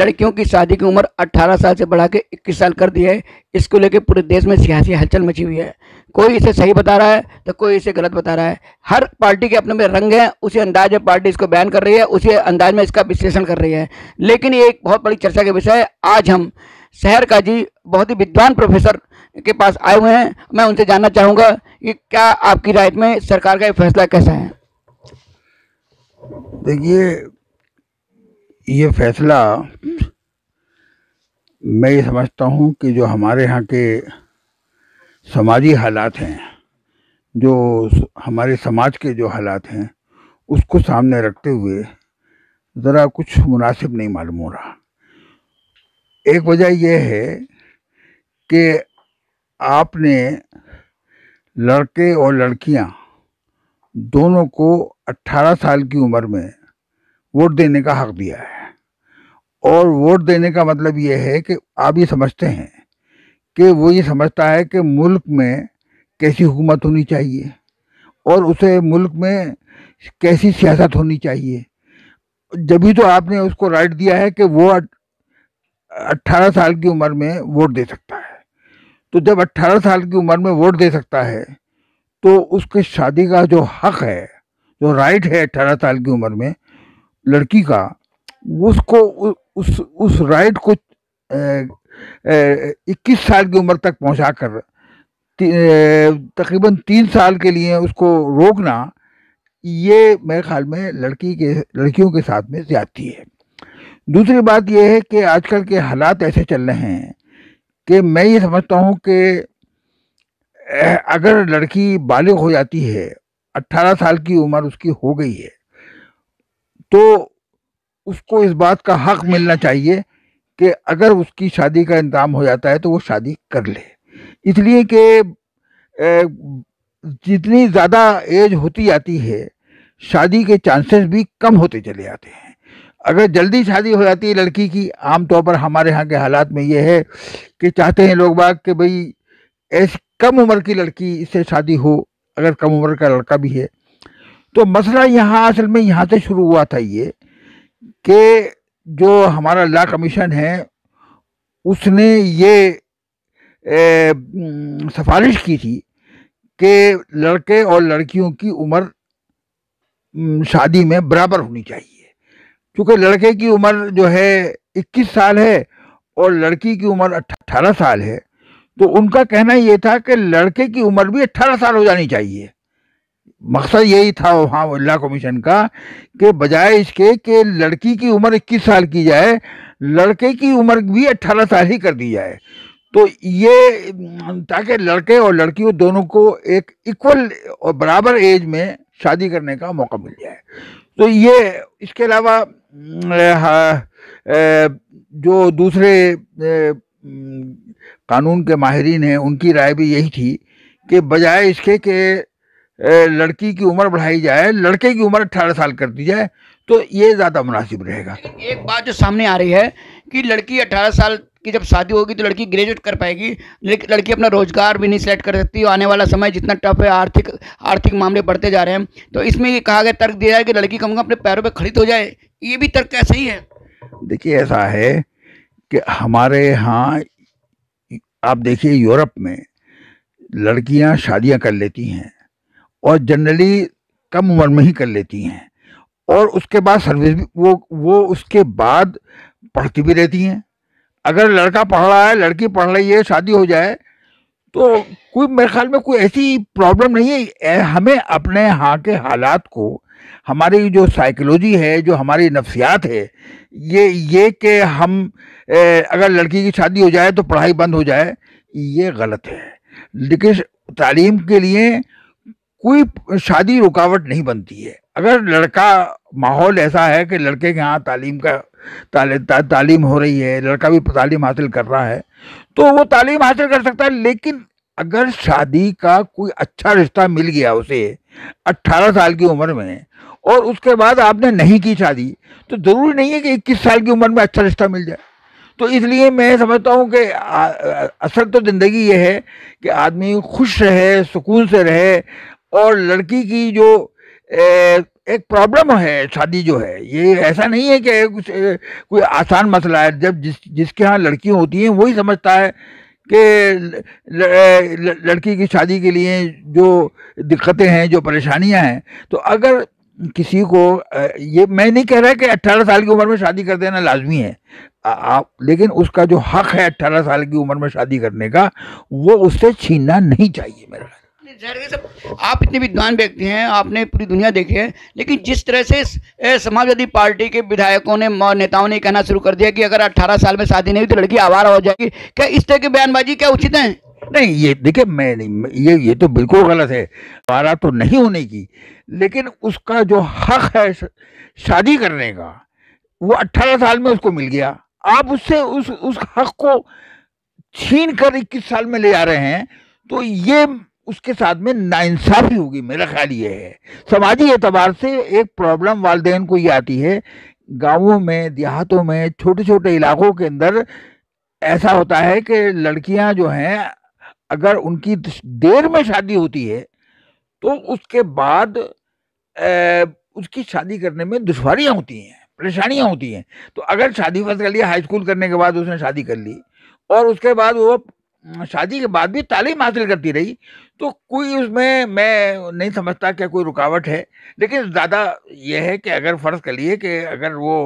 लड़कियों की शादी की उम्र 18 साल से बढ़ा के इक्कीस साल कर दी है इसको लेकर पूरे देश में सियासी हलचल मची हुई है कोई इसे सही बता रहा है तो कोई इसे गलत बता रहा है हर पार्टी के अपने में रंग हैं उसी अंदाज में पार्टी इसको बैन कर रही है उसी अंदाज में इसका विश्लेषण कर रही है लेकिन ये एक बहुत बड़ी चर्चा का विषय है आज हम शहर का जी बहुत ही विद्वान प्रोफेसर के पास आए हुए हैं मैं उनसे जानना चाहूँगा कि क्या आपकी राय में सरकार का ये फैसला कैसा है देखिए ये फैसला मैं ये समझता हूँ कि जो हमारे यहाँ के समाजी हालात हैं जो हमारे समाज के जो हालात हैं उसको सामने रखते हुए ज़रा कुछ मुनासिब नहीं मालूम हो रहा एक वजह यह है कि आपने लड़के और लड़कियां दोनों को 18 साल की उम्र में वोट देने का हक दिया है और वोट देने का मतलब ये है कि आप ये समझते हैं कि वो ये समझता है कि मुल्क में कैसी हुकूमत होनी चाहिए और उसे मुल्क में कैसी सियासत होनी चाहिए जब भी तो आपने उसको राइट दिया है कि वो अट्ठारह साल की उम्र में वोट दे सकता है तो जब अट्ठारह साल की उम्र में वोट दे सकता है तो उसके शादी का जो हक है जो राइट है अट्ठारह साल की उम्र में लड़की का उसको उस उस राइट को इक्कीस साल की उम्र तक पहुँचा कर तकरीबन तीन साल के लिए उसको रोकना ये मेरे ख्याल में लड़की के लड़कियों के साथ में ज़्यादती है दूसरी बात यह है कि आजकल के हालात ऐसे चल रहे हैं कि मैं ये समझता हूँ कि अगर लड़की बालिग हो जाती है 18 साल की उम्र उसकी हो गई है तो उसको इस बात का हक मिलना चाहिए कि अगर उसकी शादी का इंतजाम हो जाता है तो वो शादी कर ले इसलिए कि जितनी ज़्यादा एज होती जाती है शादी के चांसेस भी कम होते चले जाते हैं अगर जल्दी शादी हो जाती है लड़की की आमतौर पर हमारे यहाँ के हालात में ये है कि चाहते हैं लोग बाग कि भाई ऐसी कम उम्र की लड़की इससे शादी हो अगर कम उम्र का लड़का भी है तो मसला यहाँ असल में यहाँ से शुरू हुआ था ये कि जो हमारा ला कमीशन है उसने ये ए, सिफारिश की थी कि लड़के और लड़कियों की उम्र शादी में बराबर होनी चाहिए क्योंकि लड़के की उम्र जो है 21 साल है और लड़की की उम्र 18 साल है तो उनका कहना ये था कि लड़के की उम्र भी 18 साल हो जानी चाहिए मकसद यही था वहाँ उल्ला कमीशन का कि बजाय इसके कि लड़की की उम्र 21 साल की जाए लड़के की उम्र भी 18 साल ही कर दी जाए तो ये ताकि लड़के और लड़की दोनों को एक इक्वल और बराबर एज में शादी करने का मौका मिल जाए तो ये इसके अलावा जो दूसरे कानून के माहरीन हैं उनकी राय भी यही थी कि बजाय इसके कि लड़की की उम्र बढ़ाई जाए लड़के की उम्र अट्ठारह साल कर दी जाए तो ये ज़्यादा मुनासिब रहेगा एक बात जो सामने आ रही है कि लड़की अट्ठारह साल कि जब शादी होगी तो लड़की ग्रेजुएट कर पाएगी लेकिन लड़की अपना रोजगार भी नहीं सेलेक्ट कर सकती आने वाला समय जितना टफ है आर्थिक आर्थिक मामले बढ़ते जा रहे हैं तो इसमें ये कहा गया तर्क दिया है कि लड़की कम कम अपने पैरों पर खड़ी हो तो जाए ये भी तर्क ऐसा ही है देखिए ऐसा है कि हमारे यहाँ आप देखिए यूरोप में लड़कियाँ शादियाँ कर लेती हैं और जनरली कम उम्र में ही कर लेती हैं और उसके बाद सर्विस भी वो वो उसके बाद पढ़ती भी रहती हैं अगर लड़का पढ़ रहा है लड़की पढ़ रही है शादी हो जाए तो कोई मेरे ख्याल में कोई ऐसी प्रॉब्लम नहीं है हमें अपने यहाँ के हालात को हमारी जो साइकोलॉजी है जो हमारी नफ्सियात है ये ये कि हम ए, अगर लड़की की शादी हो जाए तो पढ़ाई बंद हो जाए ये गलत है लेकिन तालीम के लिए कोई शादी रुकावट नहीं बनती है अगर लड़का माहौल ऐसा है कि लड़के के यहाँ तालीम का ताले, ता, तालीम हो रही है लड़का भी तालीम हासिल कर रहा है तो वो तालीम हासिल कर सकता है लेकिन अगर शादी का कोई अच्छा रिश्ता मिल गया उसे 18 साल की उम्र में और उसके बाद आपने नहीं की शादी तो ज़रूरी नहीं है कि इक्कीस साल की उम्र में अच्छा रिश्ता मिल जाए तो इसलिए मैं समझता हूँ कि असल तो ज़िंदगी ये है कि आदमी खुश रहे सुकून से रहे और लड़की की जो ए, एक प्रॉब्लम है शादी जो है ये ऐसा नहीं है कि कुछ कोई आसान मसला है जब जिस जिसके यहाँ लड़कियाँ होती हैं वही समझता है कि लड़की की शादी के लिए जो दिक्कतें हैं जो परेशानियाँ हैं तो अगर किसी को ये मैं नहीं कह रहा कि अट्ठारह साल की उम्र में शादी कर देना लाजमी है आप लेकिन उसका जो हक है अट्ठारह साल की उम्र में शादी करने का वो उससे छीनना नहीं चाहिए मेरा आप इतने विद्वान व्यक्ति हैं आपने पूरी दुनिया देखी है लेकिन जिस तरह से समाजवादी पार्टी के विधायकों ने नेताओं ने कहना शुरू कर दिया कि अगर 18 साल में शादी नहीं हुई तो लड़की आवारा हो जाएगी क्या इस तरह की बयानबाजी क्या उचित है नहीं ये देखिए मैं नहीं ये ये तो बिल्कुल गलत है आवारा तो नहीं होने की लेकिन उसका जो हक है शादी करने का वो अट्ठारह साल में उसको मिल गया आप उससे उस उस हक को छीन कर इक्कीस साल में ले आ रहे हैं तो ये उसके साथ में नाइंसाफ़ी होगी मेरा ख्याल ये है समाजी एतबार से एक प्रॉब्लम वालदेन को ये आती है गाँवों में देहातों में छोटे छोटे इलाकों के अंदर ऐसा होता है कि लड़कियां जो हैं अगर उनकी देर में शादी होती है तो उसके बाद ए, उसकी शादी करने में दुशारियाँ होती हैं परेशानियाँ होती हैं तो अगर शादी फर्ज कर लिया हाई स्कूल करने के बाद उसने शादी कर ली और उसके बाद वो हम्म, शादी के बाद भी तालीम हासिल करती रही तो कोई उसमें मैं नहीं समझता कि कोई रुकावट है लेकिन ज़्यादा यह है कि अगर फ़र्ज़ करिए कि अगर वो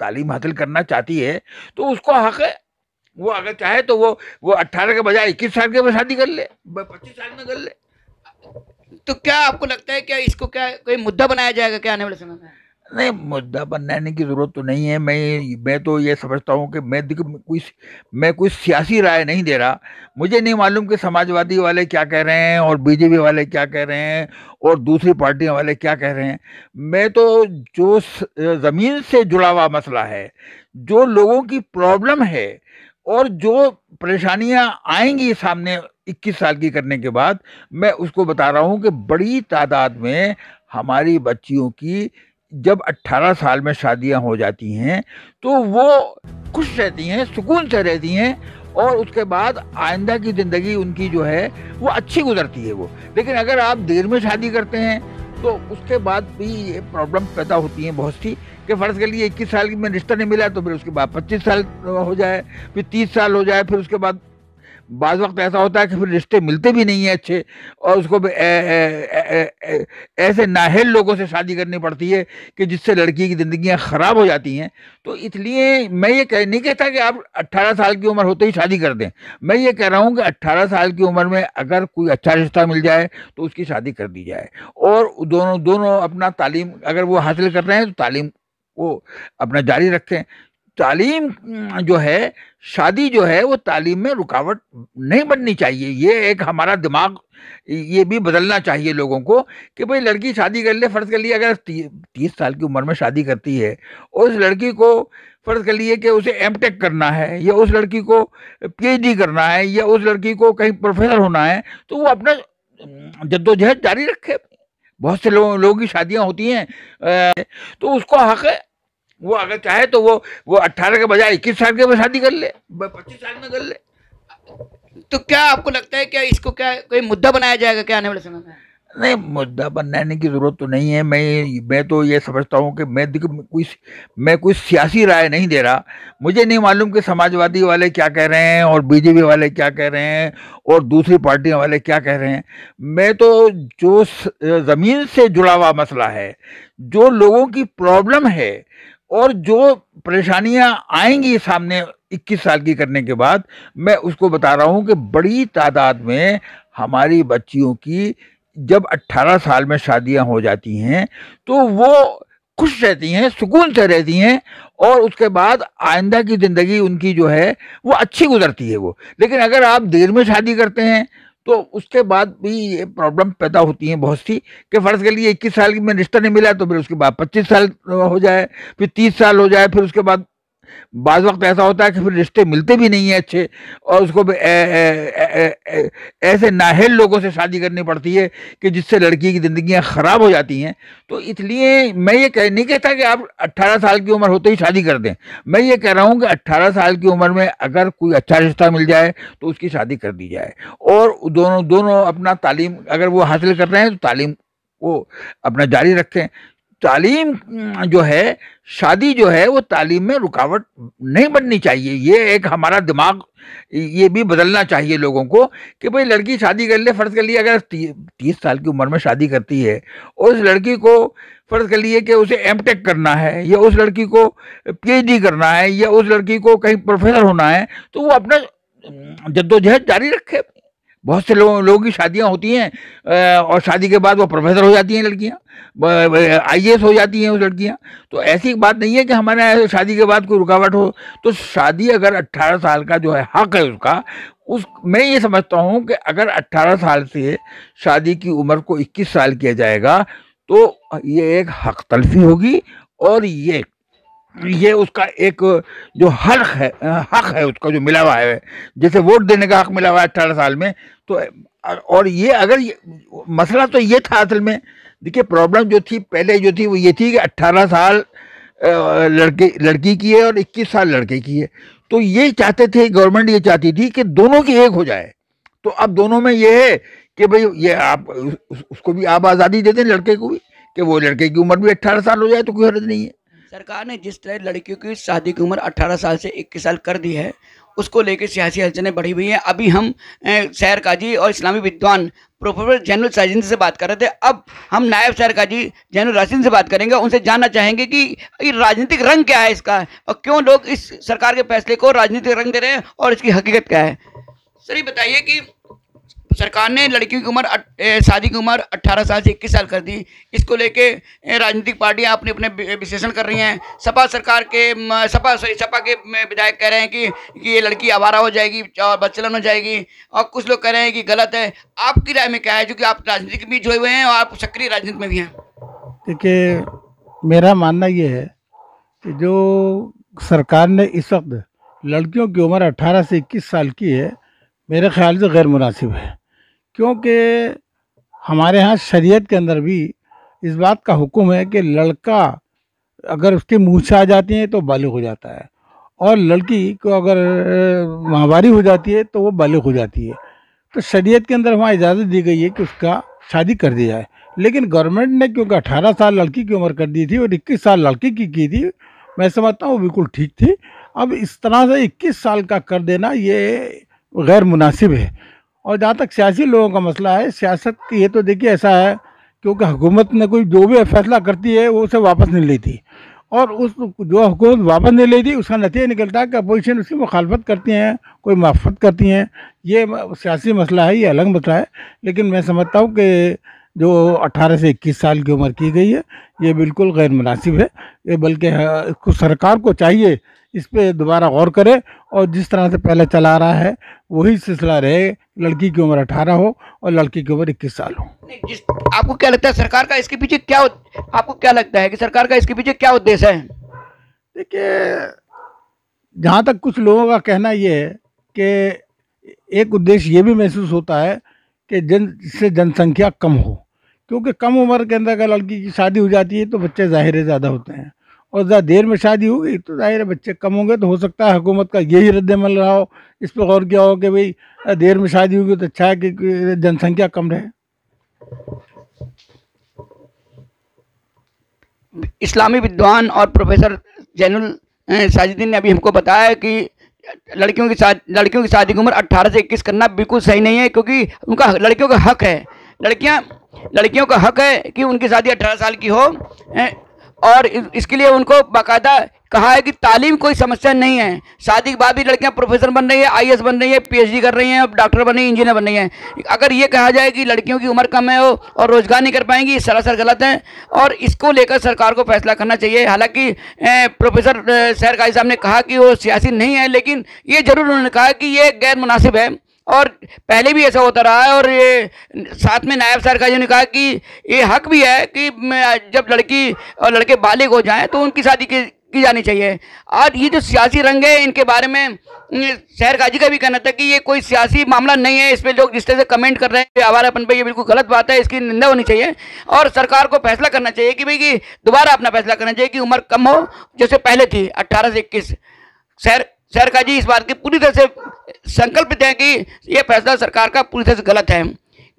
तालीम हासिल करना चाहती है तो उसको हक है वो अगर चाहे तो वो वो अट्ठारह के बजाय इक्कीस साल के में शादी कर ले पच्चीस साल में कर ले तो क्या आपको लगता है क्या इसको क्या कोई मुद्दा बनाया जाएगा क्या आने वाले समय में नहीं मुद्दा बनाने की ज़रूरत तो नहीं है मैं मैं तो ये समझता हूँ कि मैं कोई मैं कोई सियासी राय नहीं दे रहा मुझे नहीं मालूम कि समाजवादी वाले क्या कह रहे हैं और बीजेपी वाले क्या कह रहे हैं और दूसरी पार्टियों वाले क्या कह रहे हैं मैं तो जो ज़मीन से जुड़ा हुआ मसला है जो लोगों की प्रॉब्लम है और जो परेशानियाँ आएंगी सामने इक्कीस साल की करने के बाद मैं उसको बता रहा हूँ कि बड़ी तादाद में हमारी बच्चियों की जब 18 साल में शादियां हो जाती हैं तो वो खुश रहती हैं सुकून से रहती हैं और उसके बाद आइंदा की ज़िंदगी उनकी जो है वो अच्छी गुजरती है वो लेकिन अगर आप देर में शादी करते हैं तो उसके बाद भी ये प्रॉब्लम पैदा होती हैं बहुत सी कि फ़र्ज़ के लिए इक्कीस साल की में रिश्ता नहीं मिला तो फिर उसके बाद पच्चीस साल हो जाए फिर तीस साल हो जाए फिर उसके बाद बाद वक्त ऐसा होता है कि फिर रिश्ते मिलते भी नहीं है अच्छे और उसको ऐसे नाहल लोगों से शादी करनी पड़ती है कि जिससे लड़की की ज़िंदियाँ ख़राब हो जाती हैं तो इसलिए मैं ये कह नहीं कहता कि आप 18 साल की उम्र होते ही शादी कर दें मैं ये कह रहा हूँ कि 18 साल की उम्र में अगर कोई अच्छा रिश्ता मिल जाए तो उसकी शादी कर दी जाए और दोनों दोनों अपना तालीम अगर वो हासिल कर रहे हैं तो तालीम वो अपना जारी रखें तालीम हम्म, जो है शादी जो है वो तालीम में रुकावट नहीं बननी चाहिए ये एक हमारा दिमाग ये भी बदलना चाहिए लोगों को कि भाई लड़की शादी कर ले फ़र्ज़ कर लिए अगर ती, तीस साल की उम्र में शादी करती है और उस लड़की को फ़र्ज़ कर लिए कि उसे एम टेक करना है या उस लड़की को पीएचडी करना है या उस लड़की को कहीं प्रोफेसर होना है तो वो अपना हम्म, जद्दोजहद जारी रखे बहुत से लोगों लोगों की शादियाँ होती हैं तो उसको हक़ वो अगर चाहे तो वो वो अट्ठारह के बजाय इक्कीस साल के शादी कर ले पच्चीस साल में कर ले तो क्या आपको लगता है क्या इसको क्या कोई मुद्दा बनाया जाएगा क्या आने वाले समय में नहीं मुद्दा बनाने की ज़रूरत तो नहीं है मैं मैं तो ये समझता हूँ कि मैं कोई मैं कोई सियासी राय नहीं दे रहा मुझे नहीं मालूम कि समाजवादी वाले क्या कह रहे हैं और बीजेपी वाले क्या कह रहे हैं और दूसरी पार्टियों वाले क्या कह रहे हैं मैं तो जो ज़मीन से जुड़ा हुआ मसला है जो लोगों की प्रॉब्लम है और जो परेशानियां आएंगी सामने 21 साल की करने के बाद मैं उसको बता रहा हूं कि बड़ी तादाद में हमारी बच्चियों की जब 18 साल में शादियां हो जाती हैं तो वो खुश रहती हैं सुकून से रहती हैं और उसके बाद आइंदा की ज़िंदगी उनकी जो है वो अच्छी गुजरती है वो लेकिन अगर आप देर में शादी करते हैं तो उसके बाद भी ये प्रॉब्लम पैदा होती है बहुत सी कि फ़र्ज़ के लिए इक्कीस साल की मैं रिश्ता नहीं मिला तो फिर उसके बाद पच्चीस साल हो जाए फिर तीस साल हो जाए फिर उसके बाद बाज़ वक्त ऐसा होता है कि फिर रिश्ते मिलते भी नहीं हैं अच्छे और उसको ऐसे नाहल लोगों से शादी करनी पड़ती है कि जिससे लड़की की ज़िंदियाँ ख़राब हो जाती हैं तो इसलिए मैं ये कह नहीं कहता कि आप 18 साल की उम्र होते ही शादी कर दें मैं ये कह रहा हूँ कि 18 साल की उम्र में अगर कोई अच्छा रिश्ता मिल जाए तो उसकी शादी कर दी जाए और दोनों दोनों अपना तालीम अगर वो हासिल कर रहे हैं तो तालीम वो अपना जारी रखें तालीम जो है शादी जो है वो तालीम में रुकावट नहीं बननी चाहिए ये एक हमारा दिमाग ये भी बदलना चाहिए लोगों को कि भाई लड़की शादी कर ले फ़र्ज़ कर लिए अगर ती, तीस साल की उम्र में शादी करती है और उस लड़की को फ़र्ज़ कर लिए कि उसे एम टेक करना है या उस लड़की को पीएचडी करना है या उस लड़की को कहीं प्रोफेसर होना है तो वो अपना जद्दोजहद जारी रखे बहुत से लोगों लोगों की शादियां होती हैं और शादी के बाद वो प्रोफेसर हो जाती हैं लड़कियां आई हो जाती हैं वो लड़कियां तो ऐसी बात नहीं है कि हमारे शादी के बाद कोई रुकावट हो तो शादी अगर 18 साल का जो है हक है उसका उस मैं ये समझता हूँ कि अगर 18 साल से शादी की उम्र को 21 साल किया जाएगा तो ये एक हक तलफी होगी और ये ये उसका एक जो हक है हक है उसका जो मिला हुआ है जैसे वोट देने का हक मिला हुआ है अठारह साल में तो और ये अगर ये, मसला तो ये था असल में देखिए प्रॉब्लम जो थी पहले जो थी वो ये थी कि अट्ठारह साल लड़के लड़की की है और इक्कीस साल लड़के की है तो ये चाहते थे गवर्नमेंट ये चाहती थी कि दोनों की एक हो जाए तो अब दोनों में ये है कि भाई ये आप उसको भी आप आज़ादी दे दें लड़के को भी कि वो लड़के की उम्र भी अट्ठारह साल हो जाए तो कोई हरज नहीं है सरकार ने जिस तरह लड़कियों की शादी की उम्र 18 साल से 21 साल कर दी है उसको लेकर सियासी हलचलें बढ़ी हुई हैं अभी हम सैर काजी और इस्लामी विद्वान प्रोफेसर जैनुल साजिंद से बात कर रहे थे अब हम नायब सैर काजी जैनुल राजिंद से बात करेंगे उनसे जानना चाहेंगे कि ये राजनीतिक रंग क्या है इसका और क्यों लोग इस सरकार के फैसले को राजनीतिक रंग दे रहे हैं और इसकी हकीकत क्या है सर ये बताइए कि सरकार ने लड़की की उम्र शादी की उम्र 18 साल से 21 साल कर दी इसको लेके राजनीतिक पार्टियां अपने अपने विश्लेषण कर रही हैं सपा सरकार के सपा सॉरी सपा के विधायक कह रहे हैं कि, कि ये लड़की आवारा हो जाएगी और बच्चलन हो जाएगी और कुछ लोग कह रहे हैं कि गलत है आपकी राय में क्या है क्योंकि आप राजनीति भी जुड़े हुए हैं और आप सक्रिय राजनीति में भी हैं देखिए मेरा मानना ये है कि जो सरकार ने इस वक्त लड़कियों की उम्र अट्ठारह से इक्कीस साल की है मेरे ख्याल से गैर मुनासिब है क्योंकि हमारे यहाँ शरीयत के अंदर भी इस बात का हुक्म है कि लड़का अगर उसके मुँह से आ जाती है तो बालिग हो जाता है और लड़की को अगर माहवारी हो जाती है तो वो बालिग हो जाती है तो शरीयत के अंदर वहाँ इजाज़त दी गई है कि उसका शादी कर दी जाए लेकिन गवर्नमेंट ने क्योंकि अठारह साल लड़की की उम्र कर दी थी और इक्कीस साल लड़की की की थी मैं समझता हूँ वो बिल्कुल ठीक थी अब इस तरह से इक्कीस साल का कर देना ये गैर मुनासिब है और जहाँ तक सियासी लोगों का मसला है सियासत ये तो देखिए ऐसा है क्योंकि हुकूमत ने कोई जो भी फैसला करती है वो उसे वापस नहीं लेती और उस जो हुकूमत वापस नहीं लेती उसका नतीजा निकलता है कि अपोजिशन उसकी मुखालफत करती हैं कोई माफत करती हैं ये सियासी मसला है ये अलग मसला है लेकिन मैं समझता हूँ कि जो 18 से 21 साल की उम्र की गई है ये बिल्कुल गैर मुनासिब है ये बल्कि हाँ, सरकार को चाहिए इस पर दोबारा गौर करे और जिस तरह से पहले चला रहा है वही सिलसिला रहे लड़की की उम्र अठारह हो और लड़की की उम्र इक्कीस साल हो जिस आपको क्या लगता है सरकार का इसके पीछे क्या आपको क्या लगता है कि सरकार का इसके पीछे क्या उद्देश्य है देखिए जहाँ तक कुछ लोगों का कहना ये है कि एक उद्देश्य ये भी महसूस होता है कि जन से जनसंख्या कम हो क्योंकि कम उम्र के अंदर अगर लड़की की शादी हो जाती है तो बच्चे ज़ाहिर ज़्यादा होते हैं और ज़्यादा देर में शादी होगी तो जाहिर है बच्चे कम होंगे तो हो सकता है हुकूमत का यही रद्दमल रहा हो इस पर गौर किया हो कि भाई देर में शादी होगी तो अच्छा है कि जनसंख्या कम रहे इस्लामी विद्वान और प्रोफेसर जैनुल साजिदीन ने अभी हमको बताया कि लड़कियों की शादी लड़कियों की शादी की उम्र 18 से 21 करना बिल्कुल सही नहीं है क्योंकि उनका लड़कियों का हक है लड़कियां लड़कियों का हक है कि उनकी शादी 18 साल की हो और इसके लिए उनको बाकायदा कहा है कि तालीम कोई समस्या नहीं है शादी के बाद भी लड़कियां प्रोफेसर बन रही है आईएएस बन रही है पीएचडी कर रही हैं अब डॉक्टर बन रही हैं इंजीनियर बन रही हैं अगर ये कहा जाए कि लड़कियों की उम्र कम है हो और रोज़गार नहीं कर पाएंगी सरासर गलत है और इसको लेकर सरकार को फैसला करना चाहिए हालांकि प्रोफेसर सैर काजी साहब ने कहा कि वो सियासी नहीं है लेकिन ये ज़रूर उन्होंने कहा कि ये गैर मुनासिब है और पहले भी ऐसा होता रहा है और ये साथ में नायब सरकार ने कहा कि ये हक भी है कि जब लड़की और लड़के बालिग हो जाएं तो उनकी शादी की की जानी चाहिए आज ये जो सियासी रंग है इनके बारे में शहर काजी का भी कहना था कि ये कोई सियासी मामला नहीं है इस पर लोग जिस तरह से कमेंट कर रहे हैं आवारापन पर ये बिल्कुल गलत बात है इसकी निंदा होनी चाहिए और सरकार को फैसला करना चाहिए कि भाई कि दोबारा अपना फैसला करना चाहिए कि उम्र कम हो जैसे पहले थी अट्ठारह से इक्कीस शहर सरकार जी इस बात की पूरी तरह से संकल्पित है कि यह फैसला सरकार का पूरी तरह से गलत है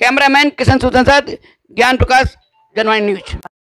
कैमरामैन किशन सुदन साथ ज्ञान प्रकाश जनवाणी न्यूज